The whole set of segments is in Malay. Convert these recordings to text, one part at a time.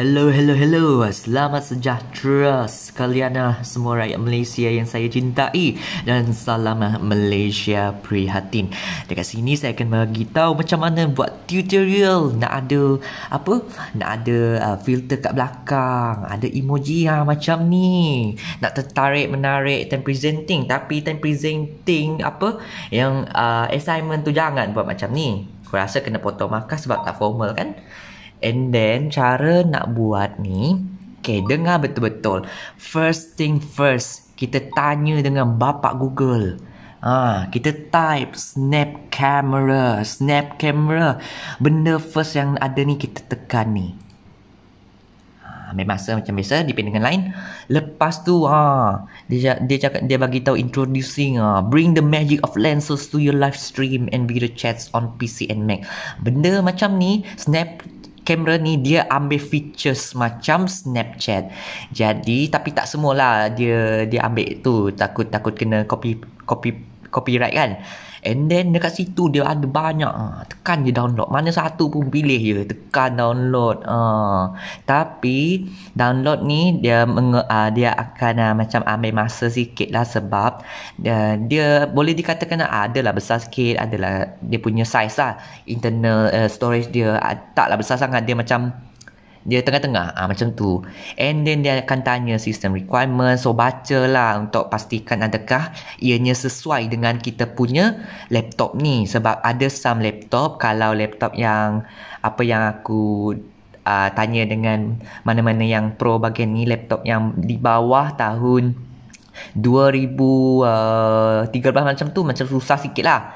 Hello, hello, hello. Selamat sejahtera sekalian ah, semua rakyat Malaysia yang saya cintai dan salam Malaysia prihatin. Dekat sini saya akan bagi tahu macam mana buat tutorial nak ada apa? Nak ada uh, filter kat belakang, ada emoji ha, macam ni. Nak tertarik menarik time presenting tapi time presenting apa yang uh, assignment tu jangan buat macam ni. Kau rasa kena potong markah sebab tak formal kan? And then cara nak buat ni Okay, dengar betul-betul First thing first Kita tanya dengan bapak Google Ah, ha, kita type snap camera, snap camera. Benda first yang ada ni kita tekan ni. Ha, ambil masa macam biasa dipin dengan lain. Lepas tu ha, dia dia cakap dia bagi tahu introducing ha, bring the magic of lenses to your live stream and video chats on PC and Mac. Benda macam ni snap kamera ni dia ambil features macam Snapchat. Jadi tapi tak semualah dia dia ambil tu takut takut kena copy copy copyright kan. And then dekat situ dia ada banyak ha, Tekan je download Mana satu pun pilih je Tekan download ha. Tapi download ni dia menge- uh, dia akan uh, macam ambil masa sikit lah Sebab dia, dia boleh dikatakan uh, adalah besar sikit Adalah dia punya size lah Internal uh, storage dia uh, taklah besar sangat Dia macam dia tengah-tengah ah macam tu and then dia akan tanya system requirement so baca lah untuk pastikan adakah ianya sesuai dengan kita punya laptop ni sebab ada some laptop kalau laptop yang apa yang aku uh, tanya dengan mana-mana yang pro bagian ni laptop yang di bawah tahun 2013 eh, macam tu macam susah sikit lah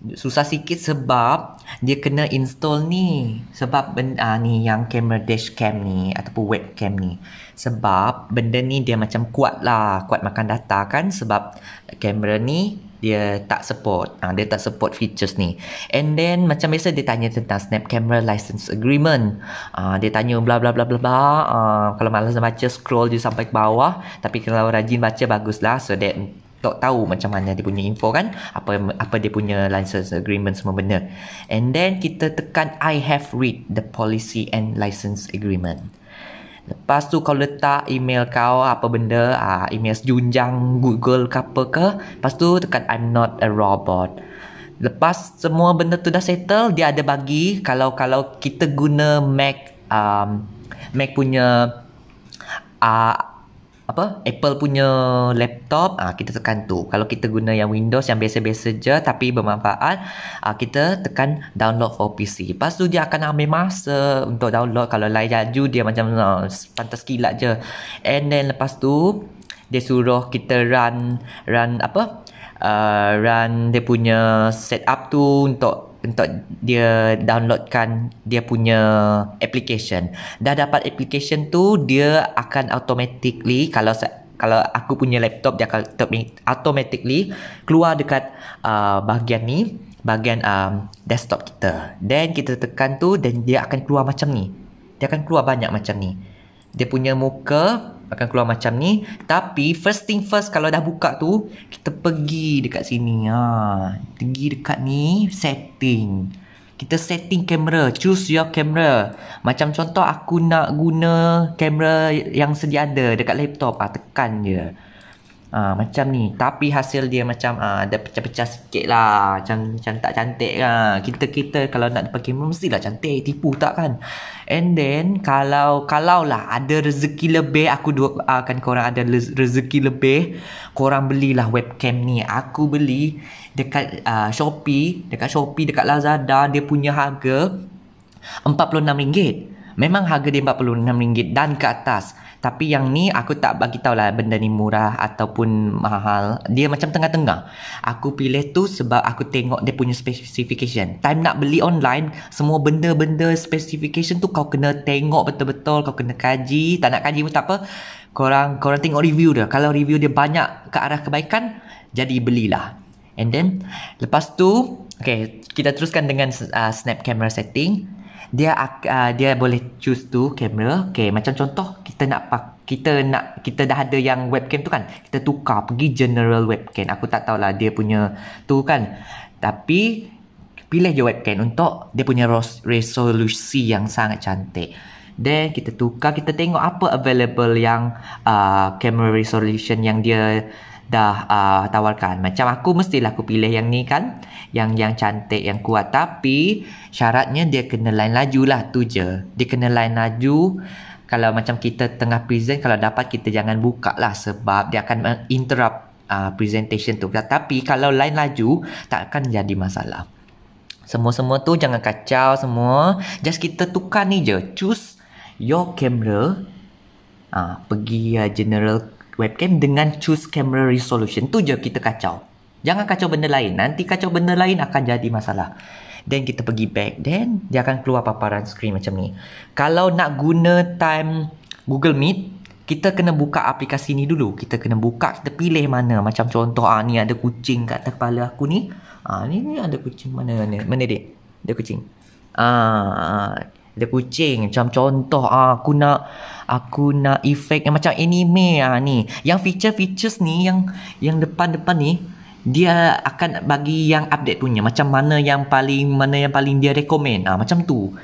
susah sikit sebab dia kena install ni sebab benda uh, ni yang camera dash cam ni ataupun webcam ni sebab benda ni dia macam kuat lah kuat makan data kan sebab kamera ni dia tak support ah dia tak support features ni and then macam biasa dia tanya tentang snap camera license agreement ah dia tanya bla bla bla bla bla uh, kalau malas baca scroll je sampai ke bawah tapi kalau rajin baca baguslah so that tak tahu macam mana dia punya info kan apa apa dia punya license agreement semua benda and then kita tekan I have read the policy and license agreement lepas tu kau letak email kau apa benda ah email sejunjang Google ke apa ke lepas tu tekan I'm not a robot lepas semua benda tu dah settle dia ada bagi kalau kalau kita guna Mac um, Mac punya uh, apa Apple punya laptop ah kita tekan tu kalau kita guna yang Windows yang biasa-biasa je tapi bermanfaat ah kita tekan download for PC lepas tu dia akan ambil masa untuk download kalau layar laju dia macam ah, pantas kilat je and then lepas tu dia suruh kita run run apa uh, run dia punya setup tu untuk untuk dia downloadkan dia punya application. Dah dapat application tu dia akan automatically kalau kalau aku punya laptop dia akan automatically keluar dekat uh, bahagian ni, bahagian um, desktop kita. Then kita tekan tu dan dia akan keluar macam ni. Dia akan keluar banyak macam ni. Dia punya muka akan keluar macam ni tapi first thing first kalau dah buka tu kita pergi dekat sini ha pergi dekat ni setting kita setting kamera choose your camera macam contoh aku nak guna kamera yang sedia ada dekat laptop ah ha, tekan je Ha, macam ni Tapi hasil dia macam ha, ah, Dia pecah-pecah sikit lah Macam, macam tak cantik lah Kita-kita kalau nak pakai memang Mestilah cantik Tipu tak kan And then Kalau Kalau lah Ada rezeki lebih Aku dua akan ah, korang ada rezeki lebih Korang belilah webcam ni Aku beli Dekat uh, Shopee Dekat Shopee Dekat Lazada Dia punya harga RM46 Memang harga dia RM46 Dan ke atas tapi yang ni aku tak bagi tahu lah benda ni murah ataupun mahal. Dia macam tengah-tengah. Aku pilih tu sebab aku tengok dia punya specification. Time nak beli online, semua benda-benda specification tu kau kena tengok betul-betul, kau kena kaji. Tak nak kaji pun tak apa. Korang, korang tengok review dia. Kalau review dia banyak ke arah kebaikan, jadi belilah. And then, lepas tu, okay, kita teruskan dengan uh, snap camera setting dia uh, dia boleh choose tu kamera okey macam contoh kita nak kita nak kita dah ada yang webcam tu kan kita tukar pergi general webcam aku tak tahulah dia punya tu kan tapi pilih je webcam untuk dia punya resolusi yang sangat cantik then kita tukar kita tengok apa available yang uh, camera resolution yang dia dah uh, tawarkan. Macam aku mestilah aku pilih yang ni kan. Yang yang cantik, yang kuat. Tapi syaratnya dia kena lain laju lah tu je. Dia kena lain laju. Kalau macam kita tengah present, kalau dapat kita jangan buka lah. Sebab dia akan interrupt uh, presentation tu. Tapi kalau lain laju, tak akan jadi masalah. Semua-semua tu jangan kacau semua. Just kita tukar ni je. Choose your camera. Ah, pergi uh, general webcam dengan choose camera resolution tu je kita kacau jangan kacau benda lain nanti kacau benda lain akan jadi masalah then kita pergi back then dia akan keluar paparan screen macam ni kalau nak guna time Google Meet kita kena buka aplikasi ni dulu kita kena buka kita pilih mana macam contoh ah ni ada kucing kat kepala aku ni ah ni ni ada kucing mana mana? mana dia ada kucing ah ada kucing macam contoh ah aku nak aku nak efek yang macam anime ah ni yang feature features ni yang yang depan-depan ni dia akan bagi yang update punya macam mana yang paling mana yang paling dia recommend ah macam tu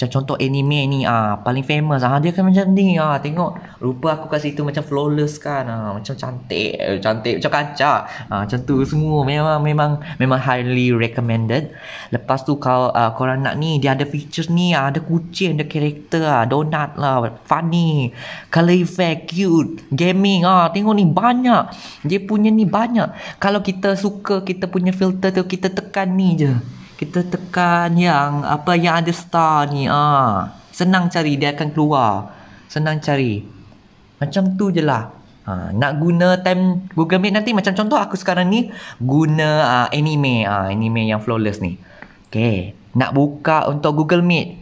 macam contoh anime ni ah paling famous ah dia kan macam ni ah tengok rupa aku kat situ macam flawless kan ah macam cantik cantik macam kaca ah macam tu semua memang memang memang highly recommended. Lepas tu kau ah, korang nak ni dia ada features ni ah ada kucing ada karakter ah donut lah funny color effect cute gaming ah tengok ni banyak dia punya ni banyak. Kalau kita suka kita punya filter tu kita tekan ni je kita tekan yang apa yang ada star ni ah senang cari dia akan keluar senang cari macam tu je lah ha, nak guna time Google Meet nanti macam contoh aku sekarang ni guna uh, anime uh, anime yang flawless ni okay nak buka untuk Google Meet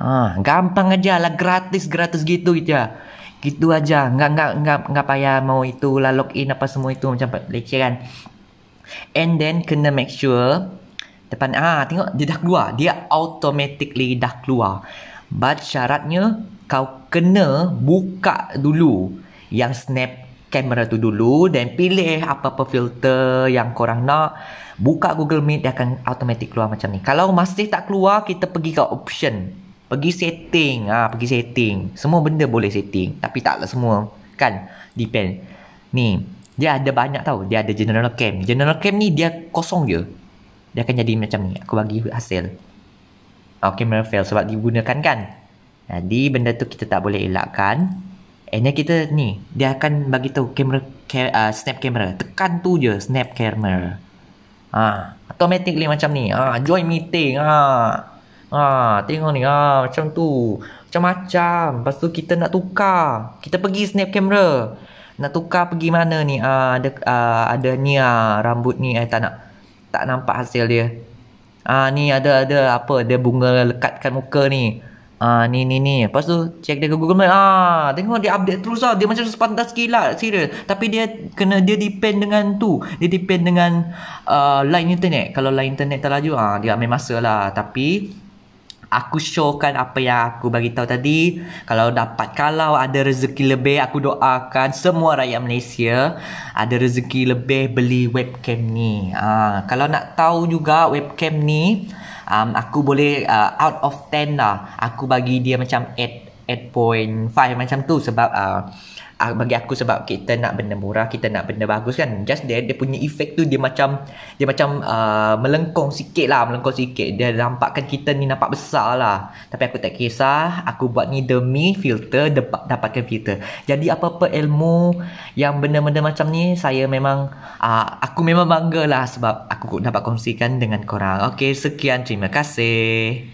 ha, gampang aja lah gratis gratis gitu aja gitu lah. aja nggak nggak nggak nggak payah mau itu lah login apa semua itu macam leceh kan and then kena make sure depan ah tengok dia dah keluar dia automatically dah keluar but syaratnya kau kena buka dulu yang snap kamera tu dulu dan pilih apa-apa filter yang korang nak buka Google Meet dia akan automatic keluar macam ni kalau masih tak keluar kita pergi ke option pergi setting ah ha, pergi setting semua benda boleh setting tapi taklah semua kan depend ni dia ada banyak tau dia ada general cam general cam ni dia kosong je dia akan jadi macam ni. Aku bagi hasil. Okay, oh, mirror fail sebab digunakan kan. Jadi benda tu kita tak boleh elakkan. And kita ni, dia akan bagi tahu camera ke, uh, snap camera. Tekan tu je snap camera. Ah, automatically macam ni. Ah, join meeting. Ah. Ah, tengok ni. Ah, macam tu. Macam-macam. Lepas tu kita nak tukar. Kita pergi snap camera. Nak tukar pergi mana ni? Ah, ada uh, ada ni ah, rambut ni eh tak nak tak nampak hasil dia. Ah ni ada ada apa dia bunga lekatkan muka ni. Ah ni ni ni. Lepas tu check dia ke Google Maps. Ah tengok dia update terus ah. Dia macam sepantas kilat serius. Tapi dia kena dia depend dengan tu. Dia depend dengan uh, line internet. Kalau line internet tak laju ah dia ambil masa lah. Tapi aku showkan apa yang aku bagi tahu tadi. Kalau dapat kalau ada rezeki lebih, aku doakan semua rakyat Malaysia ada rezeki lebih beli webcam ni. Ah, kalau nak tahu juga webcam ni, um, aku boleh uh, out of 10 lah. Aku bagi dia macam 8. 8.5 macam tu sebab uh, uh, bagi aku sebab kita nak benda murah, kita nak benda bagus kan. Just that dia punya efek tu dia macam dia macam uh, melengkung sikit lah, melengkung sikit. Dia nampakkan kita ni nampak besar lah. Tapi aku tak kisah, aku buat ni demi filter, dapat, dapatkan filter. Jadi apa-apa ilmu yang benda-benda macam ni, saya memang, uh, aku memang bangga lah sebab aku dapat kongsikan dengan korang. Okay, sekian. Terima kasih.